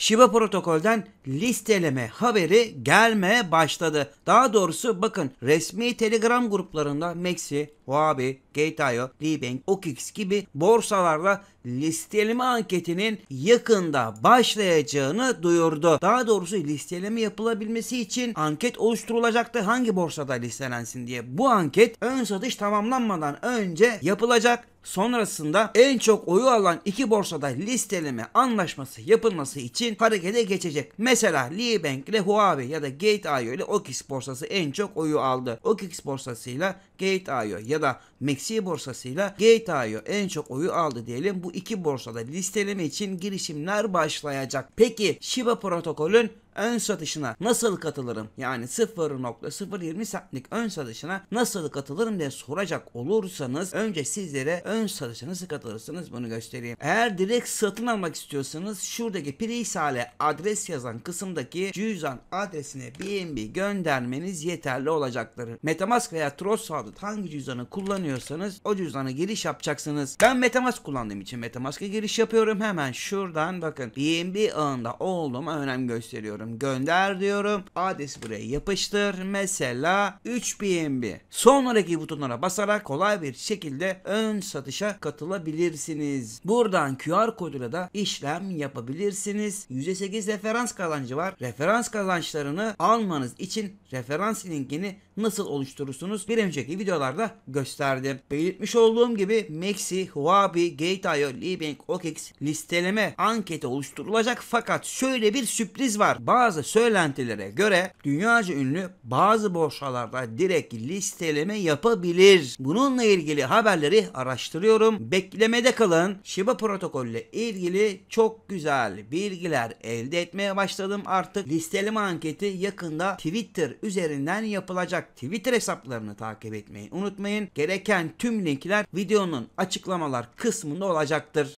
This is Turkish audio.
Shiba protokolden listeleme haberi gelmeye başladı. Daha doğrusu bakın resmi Telegram gruplarında Maxi, Huobi, Keitayo, Libank, OKX gibi borsalarda listeleme anketinin yakında başlayacağını duyurdu. Daha doğrusu listeleme yapılabilmesi için anket oluşturulacaktı. Hangi borsada listelensin diye. Bu anket ön satış tamamlanmadan önce yapılacak. Sonrasında en çok oyu alan iki borsada listeleme anlaşması yapılması için harekete geçecek. Mesela Libank ile Huawei ya da Gate.io ile OKX borsası en çok oyu aldı. OKX borsasıyla Gate.io ya ya da Meksi borsasıyla GTA'yı en çok oyu aldı diyelim. Bu iki borsada listeleme için girişimler başlayacak. Peki Shiba protokolün ön satışına nasıl katılırım? Yani 0.020 saatlik ön satışına nasıl katılırım diye soracak olursanız önce sizlere ön satışa nasıl katılırsınız bunu göstereyim. Eğer direkt satın almak istiyorsanız şuradaki Prisale adres yazan kısımdaki cüzdan adresine BNB göndermeniz yeterli olacaktır. Metamask veya Trust Wallet hangi cüzdanı kullanıyorsanız o cüzdana giriş yapacaksınız. Ben Metamask kullandığım için Metamask'a giriş yapıyorum. Hemen şuradan bakın BNB ağında olduğuma önem gösteriyorum diyorum. Gönder diyorum. Adresi buraya yapıştır. Mesela 3 BNB. Sonraki butonlara basarak kolay bir şekilde ön satışa katılabilirsiniz. Buradan QR koduyla da işlem yapabilirsiniz. %8 referans kazancı var. Referans kazançlarını almanız için referans linkini nasıl oluşturursunuz? Bir önceki videolarda gösterdim. Belirtmiş olduğum gibi Maxi, Huawei, Gate.io, Libank, OKEX listeleme anketi oluşturulacak fakat şöyle bir sürpriz var bazı söylentilere göre dünyaca ünlü bazı borsalarda direkt listeleme yapabilir. Bununla ilgili haberleri araştırıyorum. Beklemede kalın. Shiba protokolü ile ilgili çok güzel bilgiler elde etmeye başladım. Artık listeleme anketi yakında Twitter üzerinden yapılacak. Twitter hesaplarını takip etmeyi unutmayın. Gereken tüm linkler videonun açıklamalar kısmında olacaktır.